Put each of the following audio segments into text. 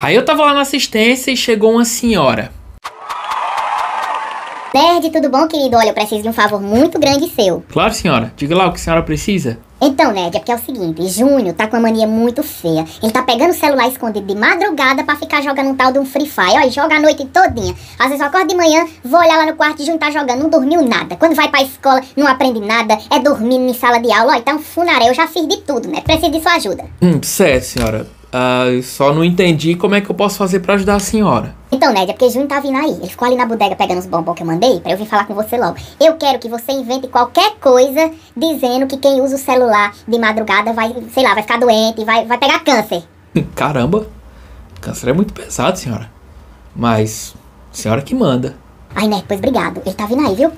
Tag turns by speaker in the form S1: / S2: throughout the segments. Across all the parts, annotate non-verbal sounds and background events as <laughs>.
S1: Aí eu tava lá na assistência e chegou uma senhora.
S2: Nerd, tudo bom, querido? Olha, eu preciso de um favor muito grande seu.
S1: Claro, senhora. Diga lá o que a senhora precisa.
S2: Então, Nerd, é porque é o seguinte, Júnior tá com uma mania muito feia. Ele tá pegando o celular escondido de madrugada para ficar jogando um tal de um Free Fire. Olha, joga a noite todinha. Às vezes eu acordo de manhã, vou olhar lá no quarto e Júnior tá jogando, não dormiu nada. Quando vai pra escola, não aprende nada, é dormindo em sala de aula. Olha, tá um funaré, eu já fiz de tudo, né? Preciso de sua ajuda.
S1: Hum, certo, senhora. Uh, só não entendi como é que eu posso fazer para ajudar a senhora.
S2: Então, Ned, é porque Júnior tá vindo aí. Ele ficou ali na bodega pegando os bombons que eu mandei para eu vir falar com você logo. Eu quero que você invente qualquer coisa dizendo que quem usa o celular de madrugada vai, sei lá, vai ficar doente, vai, vai pegar câncer.
S1: <laughs> Caramba, câncer é muito pesado, senhora. Mas, senhora que manda.
S2: Ai, Ned, pois obrigado. Ele tá vindo aí, viu?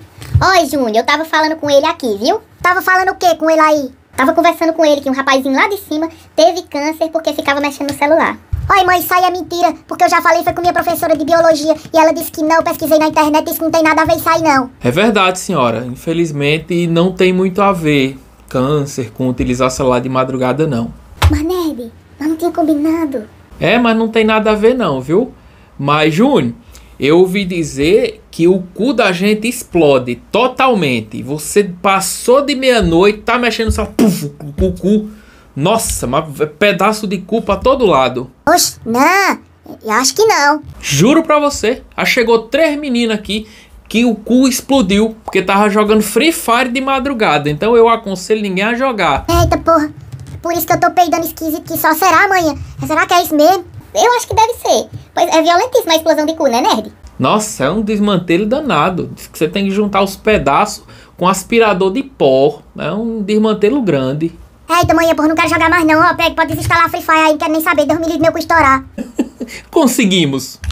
S2: Oi, Júnior, eu tava falando com ele aqui, viu? Tava falando o que com ele aí? Tava conversando com ele que um rapazinho lá de cima teve câncer porque ficava mexendo no celular. Oi, mãe, sai é mentira, porque eu já falei foi com minha professora de biologia e ela disse que não, pesquisei na internet, e isso não tem nada a ver, sair não.
S1: É verdade, senhora. Infelizmente não tem muito a ver câncer com utilizar celular de madrugada, não.
S2: Mas, Nerd, não tinha combinado.
S1: É, mas não tem nada a ver, não, viu? Mas, Júnior, eu ouvi dizer que o cu da gente explode totalmente. Você passou de meia-noite, tá mexendo só puf, o cu. Nossa, mas é pedaço de cu pra todo lado. Oxe,
S2: não, eu acho que não.
S1: Juro pra você, aí chegou três meninas aqui que o cu explodiu porque tava jogando Free Fire de madrugada. Então eu aconselho ninguém a jogar.
S2: Eita porra, por isso que eu tô peidando esquisito que só será amanhã. Será que é isso mesmo? Eu acho que deve ser. Pois é violentíssima a explosão de cu, né, nerd?
S1: Nossa, é um desmantelo danado. Diz que você tem que juntar os pedaços com um aspirador de pó. É um desmantelo grande.
S2: Eita, mãe, porra, não quero jogar mais não. Ó, pega, pode desinstalar Free Fire aí, não quero nem saber. Deus me livre meu cu estourar.
S1: <laughs> Conseguimos.